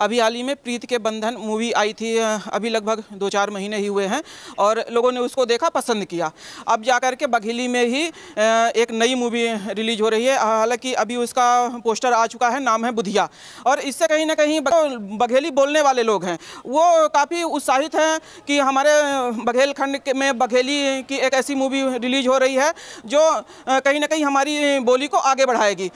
अभी हाल ही में प्रीत के बंधन मूवी आई थी अभी लगभग दो चार महीने ही हुए हैं और लोगों ने उसको देखा पसंद किया अब जा के बघेली में ही एक नई मूवी रिलीज हो रही है हालांकि अभी उसका पोस्टर आ चुका है नाम है बुधिया और इससे कहीं ना कहीं बघेली बोलने वाले लोग हैं वो काफ़ी उत्साहित हैं कि हमारे बघेलखंड में बघेली की एक ऐसी मूवी रिलीज हो रही है जो कहीं ना कहीं हमारी बोली को आगे बढ़ाएगी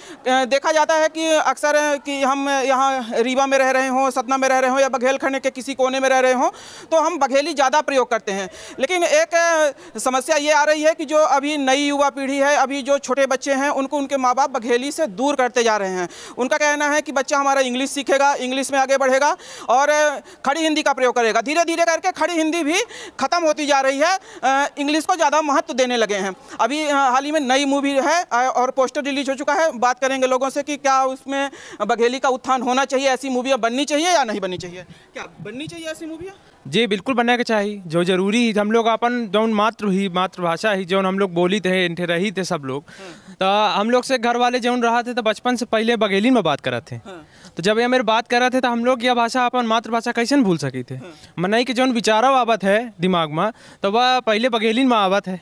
देखा जाता है कि अक्सर कि हम यहाँ रीवा में रह रहे हैं रहे हों सतना में रह रहे हों या बघेलखंड के किसी कोने में रह रहे हों तो हम बघेली ज़्यादा प्रयोग करते हैं लेकिन एक समस्या ये आ रही है कि जो अभी नई युवा पीढ़ी है अभी जो छोटे बच्चे हैं उनको उनके माँ बाप बघेली से दूर करते जा रहे हैं उनका कहना है कि बच्चा हमारा इंग्लिश सीखेगा इंग्लिश में आगे बढ़ेगा और खड़ी हिंदी का प्रयोग करेगा धीरे धीरे करके खड़ी हिंदी भी ख़त्म होती जा रही है इंग्लिश को ज़्यादा महत्व देने लगे हैं अभी हाल ही में नई मूवी है और पोस्टर रिलीज हो चुका है बात करेंगे लोगों से कि क्या उसमें बघेली का उत्थान होना चाहिए ऐसी मूवियाँ बनने बननी चाहिए या नहीं बननी चाहिए क्या बननी चाहिए ऐसी मूवियाँ जी बिल्कुल बनने के चाहिए जो जरूरी है हम लोग अपन जौन मातृ ही मातृभाषा ही जौन हम लोग बोली थे रही थे सब लोग हाँ। तो हम लोग से घर वाले जौन रहा थे तो बचपन से पहले बघेली में बात करा थे हाँ। तो जब ये मेरे बात कर रहे थे तो हम लोग यह भाषा अपन मातृभाषा कैसे भूल सके थे हाँ। मनई के जौन विचारों आवत है दिमाग में तो वह पहले बघेली में आवत है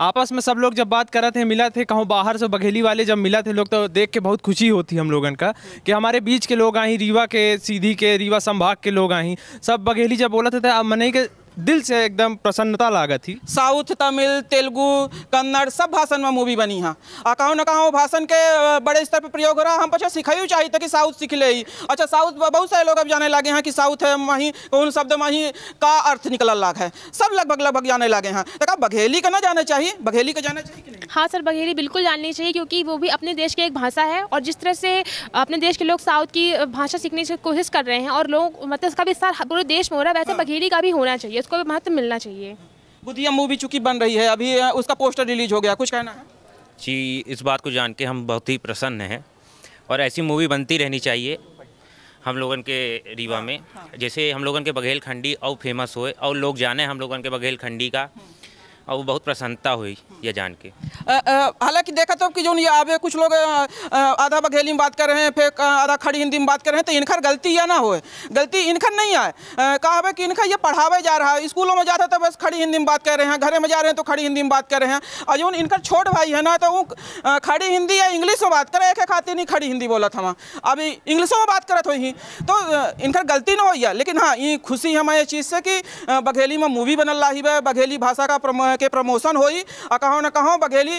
आपस में सब लोग जब बात कर रहे थे मिला थे कहूँ बाहर से बघेली वाले जब मिला थे लोग तो देख के बहुत खुशी होती हम लोगों का कि हमारे बीच के लोग आई रीवा के सीधी के रीवा संभाग के लोग आई सब बघेली जब बोला था, तो अब मने के दिल से एकदम प्रसन्नता लागत थी साउथ तमिल तेलुगु कन्नड़ सब भाषण में मूवी बनी है हाँ। आ न ना कहूँ भाषण के बड़े स्तर पर प्रयोग हो रहा हम पछा सिखाइयो चाहिए था कि साउथ सीख ले अच्छा साउथ बहुत सारे लोग अब जाने लगे हैं हाँ, कि साउथ है वहीं कौन शब्द वहीं का अर्थ निकल लाग है सब लगभग लगभग जाने लगे हैं हाँ। तो बघेली का ना जाना चाहिए बघेली का जाना चाहिए हाँ सर बघेली बिल्कुल जाननी चाहिए क्योंकि वो भी अपने देश की एक भाषा है और जिस तरह से अपने देश के लोग साउथ की भाषा सीखने की कोशिश कर रहे हैं और लोग मतलब इसका विस्तार पूरे देश में हो रहा है वैसे बघेली का भी होना चाहिए उसको भी महत्व तो मिलना चाहिए बुधिया मूवी चूँकि बन रही है अभी उसका पोस्टर रिलीज हो गया कुछ कहना है जी इस बात को जान के हम बहुत ही प्रसन्न हैं और ऐसी मूवी बनती रहनी चाहिए हम लोगों के रीवा में हाँ, हाँ। जैसे हम लोगों के बघेल खंडी और फेमस हुए और लोग जाने हम लोगों के बघेल खंडी का और बहुत प्रसन्नता हुई ये जान के हालांकि देखा तो कि जो ये आवे कुछ लोग आधा बघेली में बात कर रहे हैं फिर आधा खड़ी हिंदी में बात कर रहे हैं तो इनखर गलती या ना हो गलती इनखर नहीं आए कहा है कि इनखर ये पढ़ावे जा रहा है स्कूलों में जाता तो बस खड़ी हिंदी में बात कर रहे हैं घरे में जा रहे हैं तो खड़ी हिंदी में बात कर रहे हैं और जो इनका छोट भाई है ना तो वो खड़ी हिंदी या इंग्लिश में बात करें एक खातिर नहीं खड़ी हिंदी बोला था अभी इंग्लिशों में बात करत हुई तो इनका गलती ना हो लेकिन हाँ ये खुशी हमें चीज़ से कि बघेली में मूवी बनल रही है बघेली भाषा का के प्रमोशन हुई और कहो ना कहो बघेली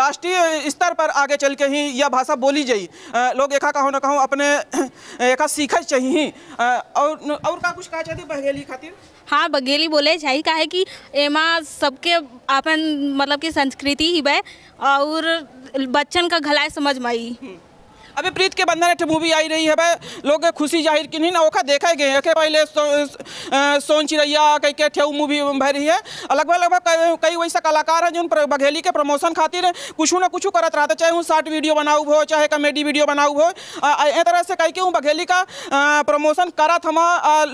राष्ट्रीय स्तर पर आगे चल के ही यह भाषा बोली जाई लोग एक कहो ना कहो अपने एक सीख चाहिए और और का कुछ कहा चाहती बघेली खातिर हाँ बघेली बोले चाहिए का है कि एमा सबके अपन मतलब कि संस्कृति ही बे और बच्चन का घलाए समझ में आई हम्म। अभी प्रीत के बंधन एक मूवी आई रही है भाई लोग खुशी जाहिर की नहीं ना ओखा देखा गए के पहले सोन चिड़ैया कई के ठे मूवी भर रही है लगभग लगभग कई वैसा कलाकार हैं जो बघेली के प्रमोशन खातिर कुछ ना कुछ करत रहते चाहे वो शॉर्ट वीडियो बनाऊ हो चाहे कॉमेडी वीडियो बनाऊ हो ए तरह से कई के बघेली का प्रमोशन करत हम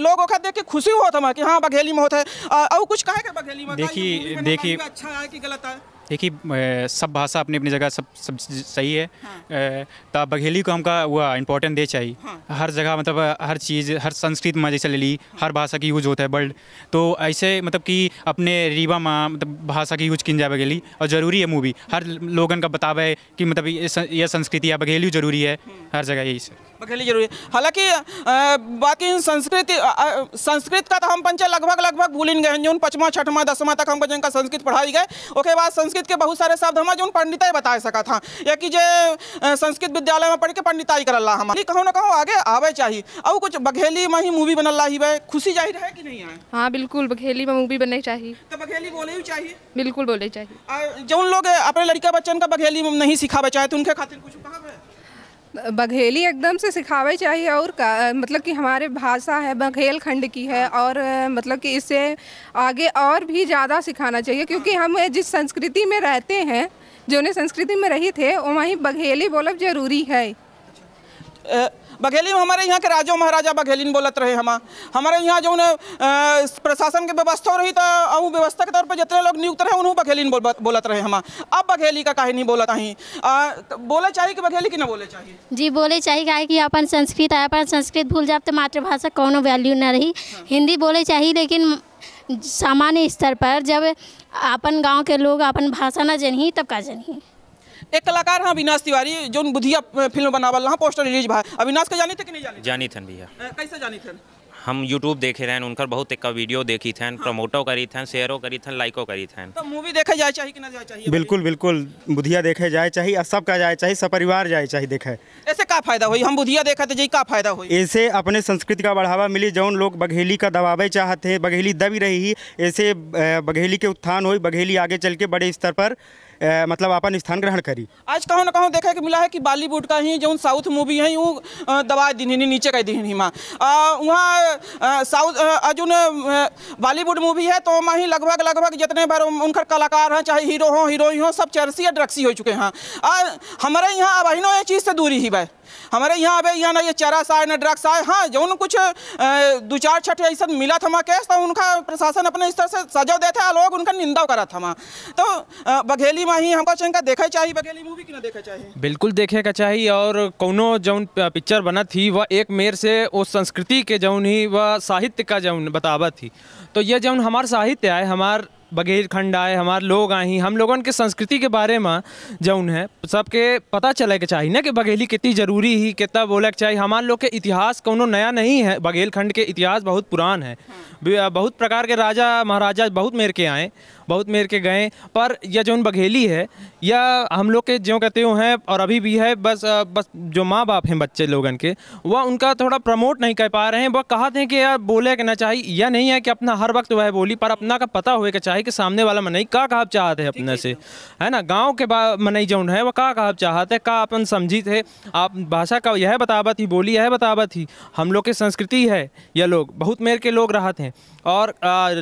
लोग ओखा देख के खुशी हो हम कि हाँ बघेली में होता है और कुछ कहे बघेली में देखिए देखिए अच्छा है कि गलत है देखिए सब भाषा अपनी अपनी जगह सब सब सही है हाँ। तो बघेली को हमका हुआ इम्पोर्टेंट दे चाहिए हाँ। हर जगह मतलब हर चीज़ हर संस्कृत में जैसे ले ली हाँ। हर भाषा की यूज होता है वर्ल्ड तो ऐसे मतलब कि अपने रीवा में मतलब भाषा की यूज किन जाए बघेली और ज़रूरी है मूवी हर लोगन का बतावे कि मतलब यह संस्कृति या बघेली जरूरी है हाँ। हर जगह यही सर बघेली जरूरी हालांकि बाकी संस्कृत संस्कृत का तो हम पंचे लगभग लगभग भूल गए जो पचवा छठवा दसवा तक हम जिनका संस्कृत पढ़ाई गए ओके बाद संस्कृत के बहुत सारे शब्द हम जो पंडित बता सका था या कि जे संस्कृत विद्यालय में पढ़ के पंडिताई करल हम कहूँ ना कहूँ आगे आवे चाहिए और कुछ बघेली में ही मूवी बनल ही वह खुशी जाहिर है कि नहीं है हाँ बिल्कुल बघेली में मूवी बनने चाहिए तो बघेली बोले ही चाहिए बिल्कुल बोले चाहिए जो लोग अपने लड़का बच्चन का बघेली नहीं सिखा बचाए तो उनके खातिर कुछ बघेली एकदम से सिखावे चाहिए और का, मतलब कि हमारे भाषा है बघेल खंड की है हाँ। और मतलब कि इसे आगे और भी ज़्यादा सिखाना चाहिए क्योंकि हाँ। हम जिस संस्कृति में रहते हैं जो संस्कृति में रही थे वहीं बघेली बोलब ज़रूरी है अच्छा। बघेली में हमारे यहाँ के राजो महाराजा बघेली बोलत रहे हम हमारे यहाँ जो प्रशासन के व्यवस्था रही तो और व्यवस्था के तौर पर जितने लोग नियुक्त रहे उन्होंने बघेली बोल, बोलत रहे हम अब बघेली का कहीं नहीं बोलता ही तो बोले चाहिए कि बघेली की ना बोले चाहिए जी बोले चाहिए कहे कि अपन संस्कृत है अपन संस्कृत भूल जाए तो मातृभाषा को वैल्यू न रही हाँ। हिंदी बोले चाहिए लेकिन सामान्य स्तर पर जब अपन गांव के लोग अपन भाषा ना जनही तब का जनही एक कलाकार हाँ अविनाश तिवारी जो बुधिया फिल्म बनावल हाँ पोस्टर रिलीज भा अविनाश का जानी थे कि नहीं जानी जानी थन भैया कैसे जानी थन हम YouTube देखे रहन उनका बहुत एक का वीडियो देखी थे प्रमोटो हाँ। करी थे शेयरो करी थे लाइको करी थे तो मूवी देखे जाए चाहिए कि ना जाए चाहिए बिल्कुल बिल्कुल बुधिया देखे जाए चाहिए और सबका जाए चाहिए सपरिवार जाए चाहिए देखे ऐसे का फायदा हुई हम बुधिया देखे तो जी का फायदा हुई ऐसे अपने संस्कृति का बढ़ावा मिली जौन लोग बघेली का दबावे चाहते हैं बघेली दबी रही ऐसे बघेली के उत्थान हुई बघेली आगे चल के बड़े स्तर पर ए, मतलब अपन स्थान ग्रहण करी आज कहो ना कहूँ देखा कि मिला है कि बॉलीवुड का ही जो साउथ मूवी है वो दबा दिन नीचे कर दिन माँ वहाँ साउथ जो बॉलीवुड मूवी है तो वहाँ ही लगभग लगभग जितने भर उन कलाकार हैं चाहे हीरो हों हीरोइन हों सब चर्सी या ड्रग्सी हो चुके हैं हमारे यहाँ अब ये चीज़ से दूरी ही भाई हमारे यहाँ अब यहाँ ना ये चरस आए ना ड्रग्स आए हाँ जो कुछ दो चार छठ ऐसा मिला था केस तो उनका प्रशासन अपने स्तर से सजा देते हैं लोग उनका निंदा करा था तो बघेली में ही हमको चाहिए देखा चाहिए बघेली मूवी की ना देखा चाहिए बिल्कुल देखे का चाहिए और कौनो जौन पिक्चर बना थी वह एक मेर से उस संस्कृति के जौन ही वह साहित्य का जौन बतावा थी तो यह जौन हमार साहित्य है हमारे बघेल खंड आए हमारे लोग आही हम लोगों के संस्कृति के बारे में जौन है सबके पता चले के चाहिए ना कि बघेली कितनी ज़रूरी ही कितना बोले के चाहिए हमारे लोग के इतिहास कोनो नया नहीं है बघेल खंड के इतिहास बहुत पुरान है बहुत प्रकार के राजा महाराजा बहुत मेर के आए बहुत मेर के गए पर यह जो बघेली है यह हम लोग के ज्यों कहते हुए हैं और अभी भी है बस बस जो माँ बाप हैं बच्चे लोग के वह उनका थोड़ा प्रमोट नहीं कर पा रहे हैं वह कहा थे कि यार बोले के ना चाहिए यह नहीं है कि अपना हर वक्त वह बोली पर अपना का पता हुए के चाहिए है कि सामने वाला मनई का कहा चाहते हैं अपने से है ना गांव के मनई जौन है वह का कहा चाहते हैं का अपन समझी थे आप भाषा का यह बतावा थी बोली यह बतावा थी हम लोग की संस्कृति है यह लोग बहुत मेर के लोग रहते हैं और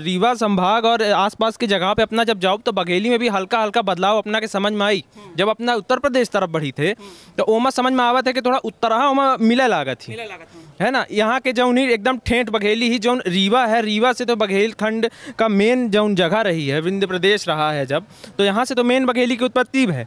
रीवा संभाग और आसपास की जगह पे अपना जब जाओ तो बघेली में भी हल्का हल्का बदलाव अपना के समझ में आई हम्म। जब अपना उत्तर प्रदेश तरफ बढ़ी थे हम्म। तो ओमा समझ में आवा था कि थोड़ा उत्तरा ओमा मिले लागत थी हम्म। है ना यहाँ के जौन एकदम ठेठ बघेली ही जौन रीवा है रीवा से तो बघेलखंड का मेन जौन जगह रही है विंध्य प्रदेश रहा है जब तो यहाँ से तो मेन बघेली की उत्पत्ति है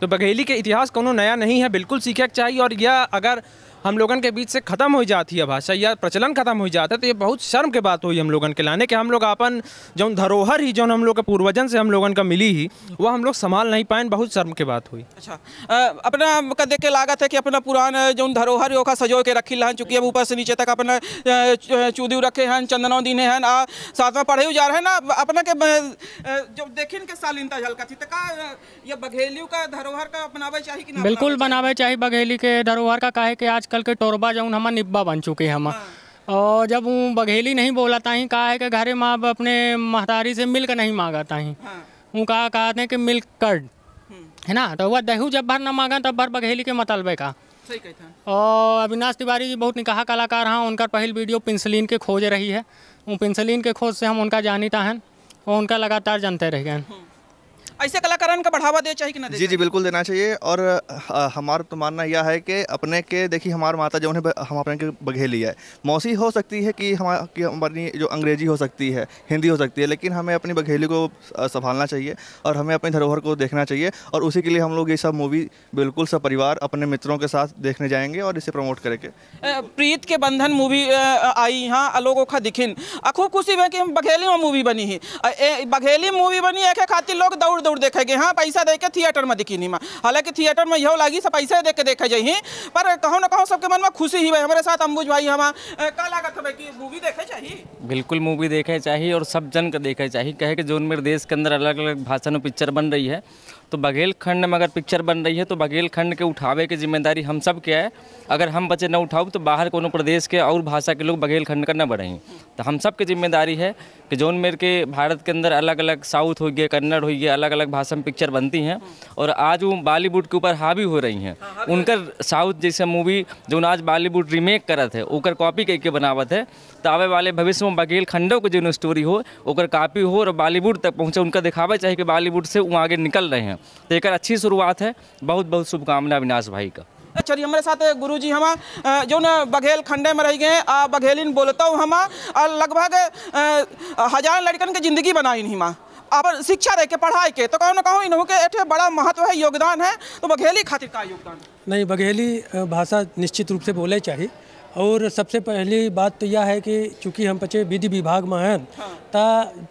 तो बघेली के इतिहास कोनो नया नहीं है बिल्कुल सीखे चाहिए और यह अगर हम लोगन के बीच से ख़त्म हो जाती है भाषा या प्रचलन ख़त्म हो जाता है तो ये बहुत शर्म के बात हुई हम लोगन के लाने कि हम लोग अपन जो धरोहर ही जो हम लोग के पूर्वजन से हम लोगन का मिली ही वो हम लोग संभाल नहीं पाए बहुत शर्म के बात हुई अच्छा अपना का देख के लागत है कि अपना पुरान जो धरोहर ओखा सजो के रखी हन चूँकि अब ऊपर से नीचे तक अपना चूदी रखे हैं चंदनों दीने हैं आ साथ में पढ़े जा रहे हैं ना अपना के जब देखिन के शालीनता झलका थी तो का ये बघेलियों का धरोहर का अपनावे चाहिए कि बिल्कुल बनावे चाहिए बघेली के धरोहर का काहे के आजकल फसल के टोरबा जौन हम निब्बा बन चुके हम और जब वो बघेली नहीं बोला ताही कहा है कि घरे माँ अब अपने महतारी से मिल नहीं मांगा ताही वो हाँ। कहा कहते हैं कि मिल्क कर्ड हम्म। है ना तो वह दहू जब भर ना मांगा तब भर बघेली के मतलब का और अविनाश तिवारी जी बहुत निकाह कलाकार हैं उनका पहल वीडियो पिंसलिन के खोज रही है वो पिंसलिन के खोज से हम उनका जानी हैं और उनका लगातार जानते रह गए हम्म। ऐसे कलाकार का बढ़ावा दे चाहिए कि ना दे जी जी बिल्कुल देना चाहिए और हमारा तो मानना यह है कि अपने के देखिए हमारे माता जो उन्हें हम अपने के बघेली है मौसी हो सकती है कि हमारी जो अंग्रेजी हो सकती है हिंदी हो सकती है लेकिन हमें अपनी बघेली को संभालना चाहिए और हमें अपनी धरोहर को देखना चाहिए और उसी के लिए हम लोग ये सब मूवी बिल्कुल सब परिवार अपने मित्रों के साथ देखने जाएंगे और इसे प्रमोट करेंगे प्रीत के बंधन मूवी आई यहाँ लोगों का दिखिन खूब खुशी में कि बघेली में मूवी बनी है बघेली मूवी बनी है खातिर लोग दौड़ दौड़ देखे गए हाँ पैसा दे के थिएटर में दिखी माँ हालांकि थिएटर में यो लगी सब पैसा दे के देखे जाही पर कहो ना कहो सबके मन में खुशी ही हमारे साथ अम्बुज भाई हम का लागत हमें कि मूवी देखे चाहिए बिल्कुल मूवी देखे चाहिए और सब जन के देखे चाहिए कहे कि जोन मेरे देश के अंदर अलग अलग भाषा में पिक्चर बन रही है तो बघेल खंड में अगर पिक्चर बन रही है तो बघेल खंड के उठावे की जिम्मेदारी हम सब के है अगर हम बच्चे न उठाऊँ तो बाहर को प्रदेश के और भाषा के लोग बघेल खंड का न बढ़ें तो हम सब की जिम्मेदारी है कि जौन मेर के भारत के अंदर अलग अलग साउथ हो गए कन्नड़ हो गए अलग अलग भाषा में पिक्चर बनती हैं और आज वो बॉलीवुड के ऊपर हावी हो रही हैं हाँ, उनका साउथ जैसे मूवी जो आज बॉलीवुड रीमेक करत है ओकर कॉपी करके बनावत है दावे वाले भविष्य में बघेल खंडो के जो स्टोरी हो और कापी हो और बॉलीवुड तक पहुँचे उनका दिखावे चाहिए कि बॉलीवुड से वो आगे निकल रहे हैं तो एक अच्छी शुरुआत है बहुत बहुत शुभकामना अविनाश भाई का तो चलिए हमारे साथ गुरु जी हम जो न बघेल खंडे में रह गए आ बघेलिन बोलता हूँ हम लगभग हजार लड़कन के जिंदगी बनाई नहीं माँ अब शिक्षा रह के पढ़ाई के तो कहो ना कहो इन्हों के एठे बड़ा महत्व है योगदान है तो बघेली खातिर का योगदान नहीं बघेली भाषा निश्चित रूप से बोले चाहिए और सबसे पहली बात तो यह है कि चूंकि हम पचे विधि विभाग में हैं हाँ। ता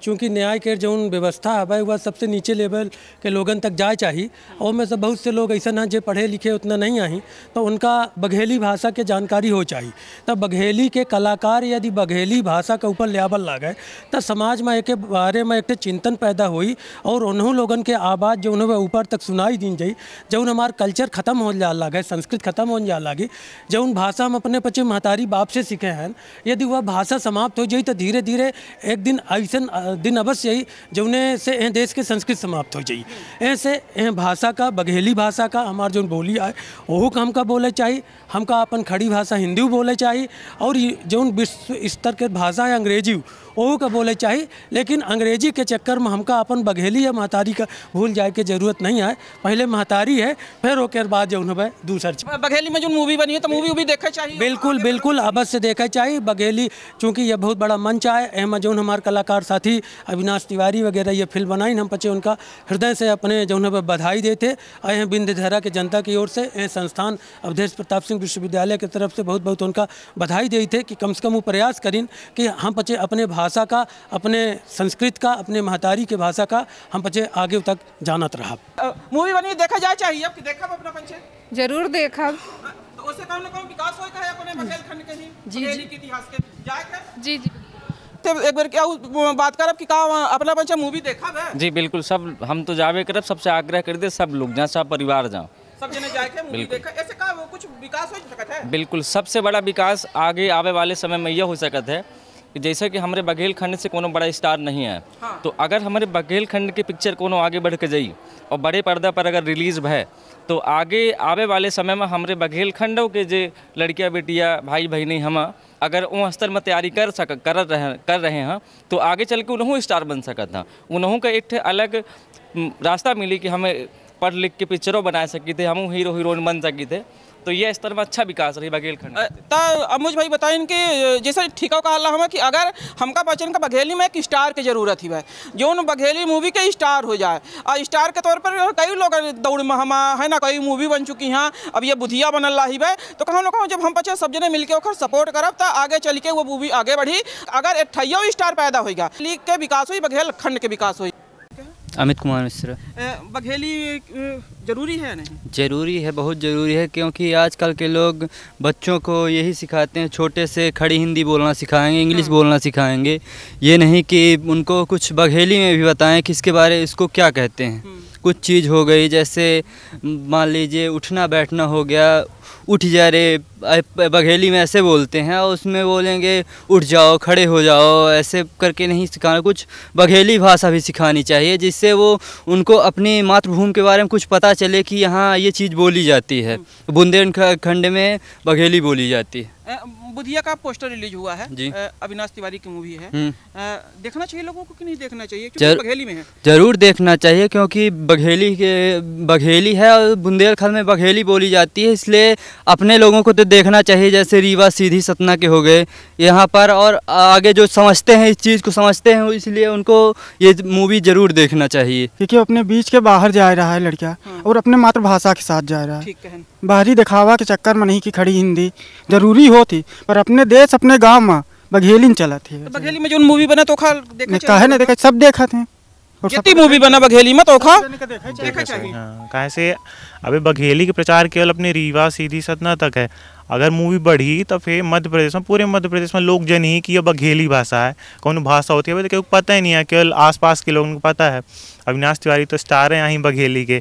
चूंकि न्याय के जो व्यवस्था है वह सबसे नीचे लेवल के लोगन तक जाए चाहिए और में से बहुत से लोग ऐसा ना जो पढ़े लिखे उतना नहीं आई तो उनका बघेली भाषा के जानकारी हो चाहिए तो बघेली के कलाकार यदि बघेली भाषा के ऊपर ला गए तो समाज में एक बारे में एक चिंतन पैदा हुई और उन्हों लोगन के आवाज़ जो उन्हें ऊपर तक सुनाई दी जाई जौन हमार कल्चर ख़त्म हो जा लगा संस्कृत ख़त्म हो जा लगी जौन भाषा हम अपने पचे महतारी बाप से सीखे हैं यदि वह भाषा समाप्त हो जाए तो धीरे धीरे एक दिन ऐसा दिन अवश्य ही उन्हें से देश के संस्कृत समाप्त हो जाए ऐसे भाषा का बघेली भाषा का हमार जो बोली आए वह का हमका बोले चाहिए हमका अपन खड़ी भाषा हिंदी बोले चाहिए और जो विश्व स्तर के भाषा है अंग्रेजी ओहू का बोले चाहिए लेकिन अंग्रेजी के चक्कर में हमका अपन बघेली या महतारी का भूल जाए के जरूरत नहीं है पहले महतारी है फिर ओकर बाद जो है दूसर बघेली में जो मूवी बनी है तो मूवी वूवी देखा चाहिए बिल्कुल बिल्कुल अवश्य देखा चाहिए बघेली चूँकि यह बहुत बड़ा मंच आए एम जो हमारे कलाकार साथी अविनाश तिवारी वगैरह ये फिल्म बनाई हम पचे उनका हृदय से अपने जो है बधाई देते आए बिंदधारा के जनता की ओर से ए संस्थान अवधेश प्रताप सिंह विश्वविद्यालय की तरफ से बहुत बहुत उनका बधाई दी थे कि कम से कम वो प्रयास करें कि हम पचे अपने भारत भाषा का अपने संस्कृत का अपने महतारी के भाषा का हम पचे आगे तक जानत रहा मूवी बनी देखा जाए चाहिए अब देखा अपना पंचे जरूर देखा हाँ, तो उसे कौन ना कौन विकास होएगा है अपने खंड के ही जी जी इतिहास के जाए जी जी तो एक बार क्या बात करब कि का अपना बच्चा मूवी देखा है जी बिल्कुल सब हम तो जावे करब सबसे आग्रह कर दे सब लोग जहाँ सब परिवार जाओ सब जने जाए के मूवी देखा ऐसे का वो कुछ विकास हो सकता है बिल्कुल सबसे बड़ा विकास आगे आवे वाले समय में यह हो सकता है कि जैसा कि हमारे बघेल खंड से कोनो बड़ा स्टार नहीं है हाँ। तो अगर हमारे बघेल खंड की पिक्चर कोनो आगे बढ़ के जाई और बड़े पर्दा पर अगर रिलीज भय तो आगे आवे वाले समय में हमारे बघेल खंडों के जो लड़किया बेटियाँ भाई बहनी हम अगर वो स्तर में तैयारी कर सक कर रहे कर रहे हैं तो आगे चल के उन्होंने स्टार बन सकत था उन्हों का एक अलग रास्ता मिली कि हमें पढ़ लिख के पिक्चरों बना सकी थे हम हीरो हीरोइन बन सकी थे तो ये स्तर में अच्छा विकास रही बघेलखंड अमुज भाई बताएं कि जैसे ठीका कहा हम कि अगर हमका बच्चन का बघेली में एक स्टार की जरूरत ही है जो उन बघेली मूवी के स्टार हो जाए और स्टार के तौर पर कई लोग दौड़ में है ना कई मूवी बन चुकी हैं अब ये बुधिया बनल रहा ही तो कहूँ लोग जब हम बच्चे सब जने मिलकर ओकर सपोर्ट करब तो आगे चल के वो मूवी आगे बढ़ी अगर अठाइयों स्टार पैदा होगा के विकास हुई बघेल खंड के विकास हुई अमित कुमार मिश्रा बघेली जरूरी है नहीं जरूरी है बहुत ज़रूरी है क्योंकि आजकल के लोग बच्चों को यही सिखाते हैं छोटे से खड़ी हिंदी बोलना सिखाएंगे इंग्लिश हाँ। बोलना सिखाएंगे ये नहीं कि उनको कुछ बघेली में भी बताएं कि इसके बारे इसको क्या कहते हैं हम्म। कुछ चीज़ हो गई जैसे मान लीजिए उठना बैठना हो गया उठ जा रे बघेली में ऐसे बोलते हैं और उसमें बोलेंगे उठ जाओ खड़े हो जाओ ऐसे करके नहीं सिखाना कुछ बघेली भाषा भी सिखानी चाहिए जिससे वो उनको अपनी मातृभूमि के बारे में कुछ पता चले कि यहाँ ये चीज़ बोली जाती है हम्म। बुंदेलखंड में बघेली बोली जाती है बुधिया का पोस्टर रिलीज हुआ है जी अविनाश तिवारी की मूवी है हम्म। देखना चाहिए लोगों को कि नहीं देखना चाहिए क्योंकि जर, बघेली में है जरूर देखना चाहिए क्योंकि बघेली के बघेली है और बुंदेलखंड में बघेली बोली जाती है इसलिए अपने लोगों को तो देखना चाहिए जैसे रीवा सीधी सतना के हो गए यहाँ पर और आगे जो समझते हैं इस चीज़ को समझते हैं इसलिए उनको ये मूवी ज़रूर देखना चाहिए क्योंकि अपने बीच के बाहर जा रहा है लड़का हाँ। और अपने मातृभाषा के साथ जा रहा है बाहरी दिखावा के चक्कर में नहीं की खड़ी हिंदी जरूरी होती पर अपने देश अपने गाँव में बघेली में चला थी तो बघेली में जो मूवी बना तो खा देखा है ना देखा सब देखा थे जितनी मूवी बना बघेली में तो खा देखा हाँ, चाहिए कहाँ से बघेली के प्रचार केवल अपने रीवा सीधी सतना तक है अगर मूवी बढ़ी तो फिर मध्य प्रदेश में पूरे मध्य प्रदेश में लोग जन ही कि अब अघेली भाषा है कौन भाषा होती है तो क्योंकि पता ही नहीं है केवल आसपास के लोगों को पता है अविनाश तिवारी तो स्टार हैं यहीं बघेली के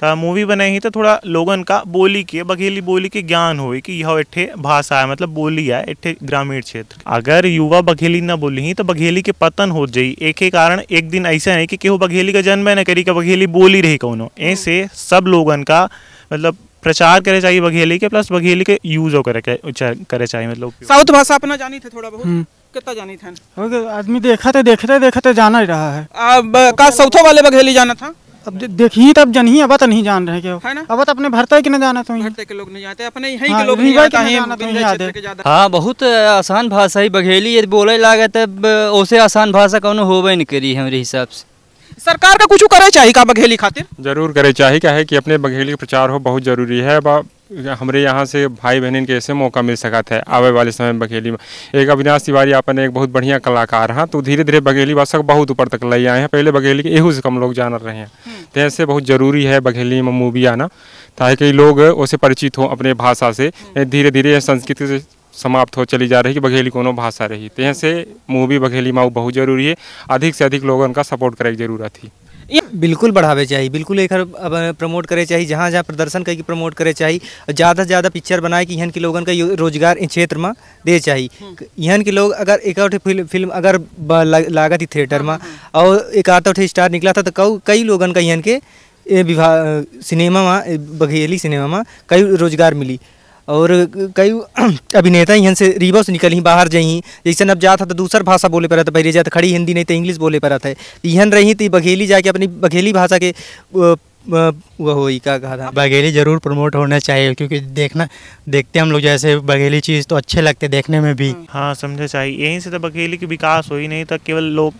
तो मूवी बनाई ही तो थोड़ा लोगों का बोली के बघेली बोली के ज्ञान हो कि यह इट्ठे भाषा है मतलब बोली है इट्ठे ग्रामीण क्षेत्र अगर युवा बघेली ना बोली ही तो बघेली के पतन हो जाए एक ही कारण एक दिन ऐसा है कि केहू बघेली का जन्म है न करी का बघेली बोली रही कौनों ऐसे सब लोगों का मतलब प्रचार करे चाहिए बघेली के प्लस बघेली के यूज हो करे करे चाहिए मतलब साउथ भाषा अपना जानी थे थोड़ा बहुत हम्म। कितना जानी था तो आदमी देखा थे देखते देखते जाना ही रहा है अब का साउथो वाले बघेली जाना था अब देखिए तब तो जन ही अब तो नहीं जान रहे क्या अब तो अपने भरते के ना जाना तो भरते के लोग नहीं जाते अपने यही हाँ, के लोग नहीं जाते हैं हां बहुत आसान भाषा ही बघेली ये बोले लागे तब ओसे आसान भाषा कोनो होवे नहीं करी हमरे हिसाब से सरकार का कुछ करे चाहिए का बघेली खातिर जरूर करे चाहिए क्या है कि अपने बघेली प्रचार हो बहुत जरूरी है हमारे यहाँ से भाई बहन के ऐसे मौका मिल सका है आवे वाले समय में बघेली में एक अविनाश तिवारी अपन एक बहुत बढ़िया कलाकार हैं तो धीरे धीरे बघेली भाषा बहुत ऊपर तक ले आए हैं पहले बघेली के यू से कम लोग जान रहे हैं हम्म। तो ऐसे बहुत ज़रूरी है बघेली में मूवी आना ताकि लोग उसे परिचित हों अपने भाषा से हम्म। धीरे धीरे संस्कृति से समाप्त हो चली जा रही है बघेली कोनो भाषा रही तेह से मूवी बघेली माऊ बहुत जरूरी है अधिक से अधिक लोगों का सपोर्ट करे की जरूरत है बिल्कुल बढ़ावे चाहिए बिल्कुल एक प्रमोट करे चाहिए जहाँ जहाँ प्रदर्शन करके प्रमोट करे चाहिए ज़्यादा से ज़्यादा पिक्चर बनाए कि यहाँ के लोगन का रोजगार इन क्षेत्र में दे चाहिए यहाँ हम्म। के लोग अगर एक फिल्म अगर लागत ही थिएटर में हाँ, हाँ। और एक आठ स्टार निकला था तो कई लोगों का यहाँ के सिनेमा में बघेली सिनेमा में कई रोजगार मिली और कई अभिनेता यहाँ से रिवर्स से निकल ही बाहर जही जैसे अब जात तो दूसर भाषा बोले पड़ा था पहले जात खड़ी हिंदी नहीं तो इंग्लिश बोले पड़ा था यहाँ रही तो बघेली जाके अपनी बघेली भाषा के वह हो का कहा था बघेली ज़रूर प्रमोट होना चाहिए क्योंकि देखना देखते हम लोग जैसे बघेली चीज़ तो अच्छे लगते देखने में भी हाँ, हाँ समझे चाहिए यहीं से तो बघेली की विकास ही नहीं तो केवल लोग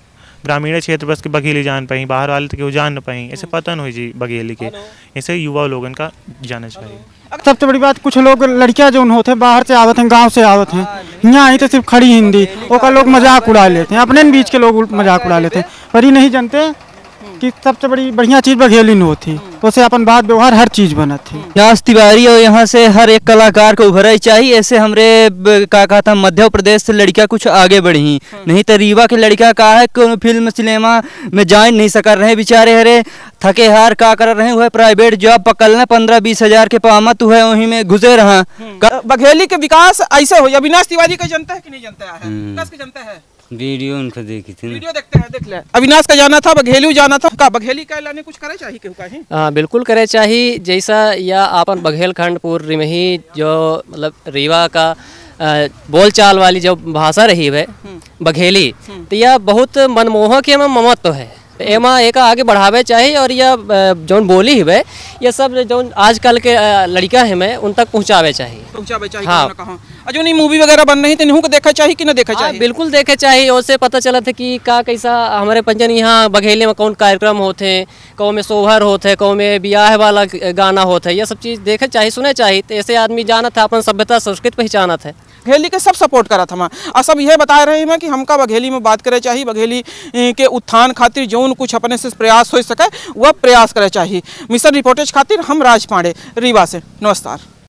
ग्रामीण क्षेत्र बस के बघेली जान पाई बाहर वाले तो क्यों जान पाई ऐसे हम्म। पतन हुई जी बघेली के ऐसे युवा लोगों का जाना चाहिए सबसे बड़ी बात कुछ लोग लड़कियां जो होते हैं बाहर से आवत हैं गांव से आवत हैं यहाँ आई तो सिर्फ खड़ी हिंदी ओका लोग मजाक उड़ा लेते हैं अपने बीच के लोग मजाक उड़ा लेते हैं पर ही नहीं जानते कि सबसे बड़ी बढ़िया चीज़ बघेलिन हो थी हम्म। उसे अपन बात व्यवहार हर चीज़ बना थी हम्म। यहाँ तिवारी और यहाँ से हर एक कलाकार को उभरा चाहिए ऐसे हमरे का कहा था मध्य प्रदेश से लड़कियाँ कुछ आगे बढ़ी हम्म। नहीं तो रीवा की लड़कियाँ कहा है फिल्म सिनेमा में जा नहीं सक रहे बेचारे हरे थके हार का कर रहे हुए प्राइवेट जॉब पकड़ना पंद्रह बीस हजार के पामत हुए वही में घुसे रहा बघेली के विकास ऐसे हो अविनाश तिवारी का जनता है की नहीं जनता है, जनता है? वीडियो उनका देखी थी वीडियो देखते हैं देख ले अविनाश का जाना था बघेलू जाना था का बघेली का लाने कुछ करे चाहिए क्यों कहीं हाँ बिल्कुल करे चाहिए जैसा या अपन बघेल खंड में ही जो मतलब रीवा का बोलचाल वाली जो भाषा रही है हम्म। बघेली हम्म। तो यह बहुत मनमोहक एवं ममत्व है एमा एक आगे बढ़ावे चाहिए और यह जौन बोली है ये सब जौन आजकल के लड़का है मैं उन तक पहुँचावे चाहिए पहुँचावे चाहिए हाँ जो नहीं मूवी वगैरह बन रही थी तो देखा चाहिए कि ना देखा हाँ, चाहिए बिल्कुल देखे चाहिए उससे पता चला था कि का कैसा हमारे पंजन यहाँ बघेले में कौन कार्यक्रम होते हैं कौ में सोहर होते कौ में ब्याह वाला गाना होता है यह सब चीज़ देखे चाहिए सुने चाहिए तो ऐसे आदमी जाना था अपन सभ्यता संस्कृत पहचाना था घेली के सब सपोर्ट करा था और सब यह बता रहे हैं कि हमका बघेली में बात करे चाहिए बघेली के उत्थान खातिर जौन कुछ अपने से प्रयास हो सके वह प्रयास करे चाहिए मिशन रिपोर्टेज खातिर हम राज पांडे रीवा से नमस्कार